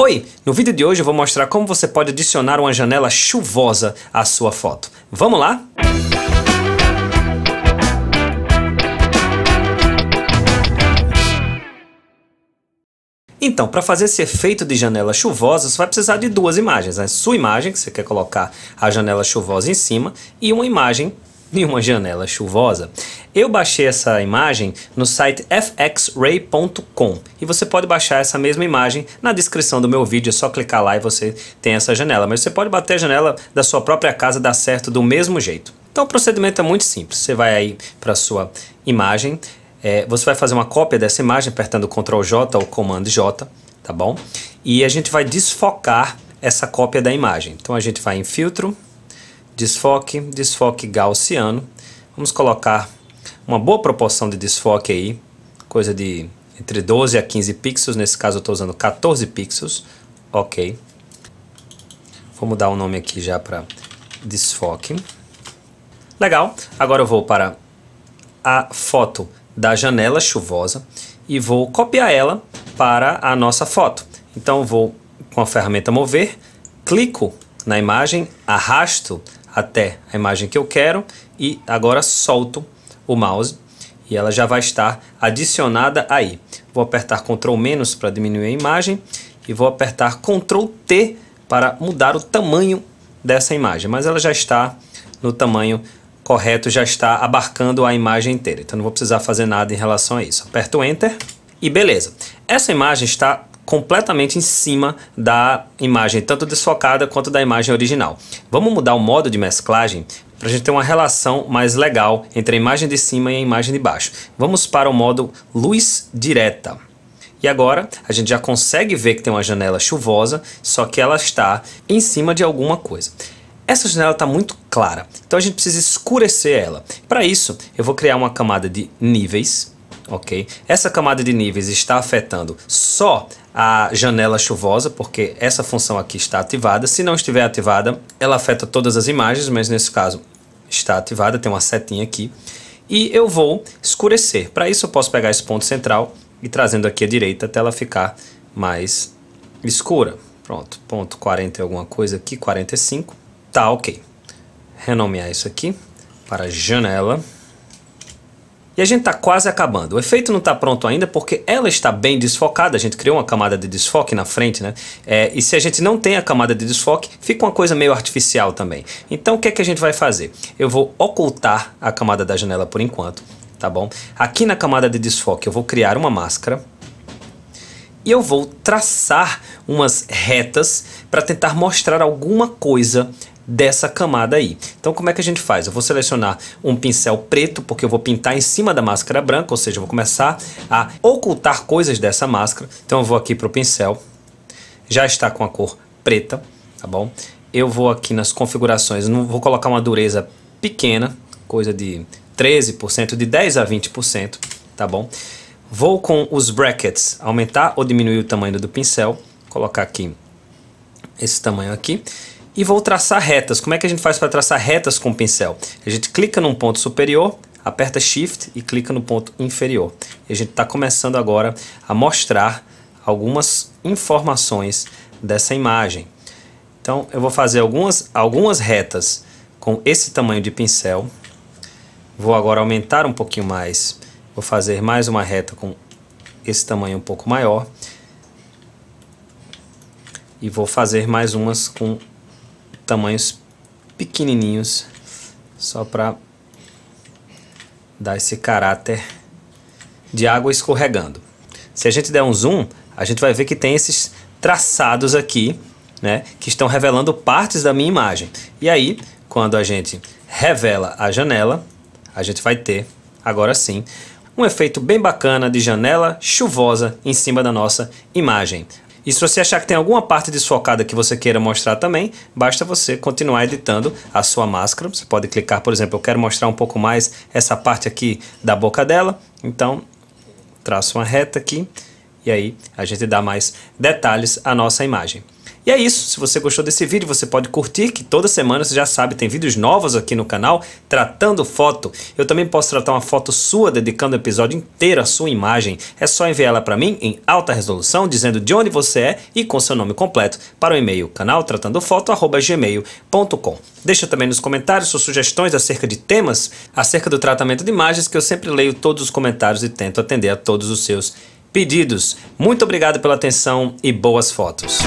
Oi! No vídeo de hoje eu vou mostrar como você pode adicionar uma janela chuvosa à sua foto. Vamos lá? Então, para fazer esse efeito de janela chuvosa, você vai precisar de duas imagens. A né? sua imagem, que você quer colocar a janela chuvosa em cima, e uma imagem de uma janela chuvosa. Eu baixei essa imagem no site fxray.com e você pode baixar essa mesma imagem na descrição do meu vídeo, é só clicar lá e você tem essa janela. Mas você pode bater a janela da sua própria casa, dá certo do mesmo jeito. Então o procedimento é muito simples. Você vai aí para sua imagem, é, você vai fazer uma cópia dessa imagem apertando Ctrl J ou Comando J, tá bom? E a gente vai desfocar essa cópia da imagem. Então a gente vai em filtro, desfoque, desfoque gaussiano. Vamos colocar uma boa proporção de desfoque aí, coisa de entre 12 a 15 pixels, nesse caso eu estou usando 14 pixels, ok. Vou mudar o nome aqui já para desfoque. Legal, agora eu vou para a foto da janela chuvosa e vou copiar ela para a nossa foto. Então vou com a ferramenta mover, clico na imagem, arrasto até a imagem que eu quero e agora solto o mouse e ela já vai estar adicionada aí. Vou apertar Ctrl menos para diminuir a imagem e vou apertar Ctrl T para mudar o tamanho dessa imagem, mas ela já está no tamanho correto, já está abarcando a imagem inteira, então não vou precisar fazer nada em relação a isso. Aperto Enter e beleza. Essa imagem está completamente em cima da imagem, tanto desfocada quanto da imagem original. Vamos mudar o modo de mesclagem para a gente ter uma relação mais legal entre a imagem de cima e a imagem de baixo. Vamos para o modo luz direta. E agora a gente já consegue ver que tem uma janela chuvosa, só que ela está em cima de alguma coisa. Essa janela está muito clara, então a gente precisa escurecer ela. Para isso, eu vou criar uma camada de níveis ok? Essa camada de níveis está afetando só a janela chuvosa, porque essa função aqui está ativada. Se não estiver ativada, ela afeta todas as imagens, mas nesse caso está ativada, tem uma setinha aqui. E eu vou escurecer. Para isso eu posso pegar esse ponto central e trazendo aqui à direita até ela ficar mais escura. Pronto, ponto 40 alguma coisa aqui, 45. Tá, ok. Renomear isso aqui para janela. E a gente está quase acabando. O efeito não está pronto ainda porque ela está bem desfocada. A gente criou uma camada de desfoque na frente, né? É, e se a gente não tem a camada de desfoque, fica uma coisa meio artificial também. Então o que é que a gente vai fazer? Eu vou ocultar a camada da janela por enquanto, tá bom? Aqui na camada de desfoque eu vou criar uma máscara e eu vou traçar umas retas para tentar mostrar alguma coisa dessa camada aí. Então como é que a gente faz? Eu vou selecionar um pincel preto porque eu vou pintar em cima da máscara branca, ou seja, eu vou começar a ocultar coisas dessa máscara. Então eu vou aqui para o pincel, já está com a cor preta, tá bom? Eu vou aqui nas configurações, não vou colocar uma dureza pequena, coisa de 13%, de 10 a 20%, tá bom? Vou com os brackets, aumentar ou diminuir o tamanho do pincel, colocar aqui esse tamanho aqui e vou traçar retas. Como é que a gente faz para traçar retas com o pincel? A gente clica num ponto superior, aperta Shift e clica no ponto inferior. E a gente está começando agora a mostrar algumas informações dessa imagem. Então eu vou fazer algumas, algumas retas com esse tamanho de pincel. Vou agora aumentar um pouquinho mais. Vou fazer mais uma reta com esse tamanho um pouco maior. E vou fazer mais umas com tamanhos pequenininhos, só para dar esse caráter de água escorregando. Se a gente der um zoom, a gente vai ver que tem esses traçados aqui, né, que estão revelando partes da minha imagem. E aí, quando a gente revela a janela, a gente vai ter, agora sim, um efeito bem bacana de janela chuvosa em cima da nossa imagem. E se você achar que tem alguma parte desfocada que você queira mostrar também, basta você continuar editando a sua máscara. Você pode clicar, por exemplo, eu quero mostrar um pouco mais essa parte aqui da boca dela. Então, traço uma reta aqui e aí a gente dá mais detalhes à nossa imagem. E é isso, se você gostou desse vídeo, você pode curtir, que toda semana, você já sabe, tem vídeos novos aqui no canal, tratando foto. Eu também posso tratar uma foto sua, dedicando o episódio inteiro à sua imagem. É só enviar ela para mim em alta resolução, dizendo de onde você é e com seu nome completo, para o e-mail canaltratandofoto.gmail.com Deixa também nos comentários suas sugestões acerca de temas, acerca do tratamento de imagens, que eu sempre leio todos os comentários e tento atender a todos os seus pedidos. Muito obrigado pela atenção e boas fotos.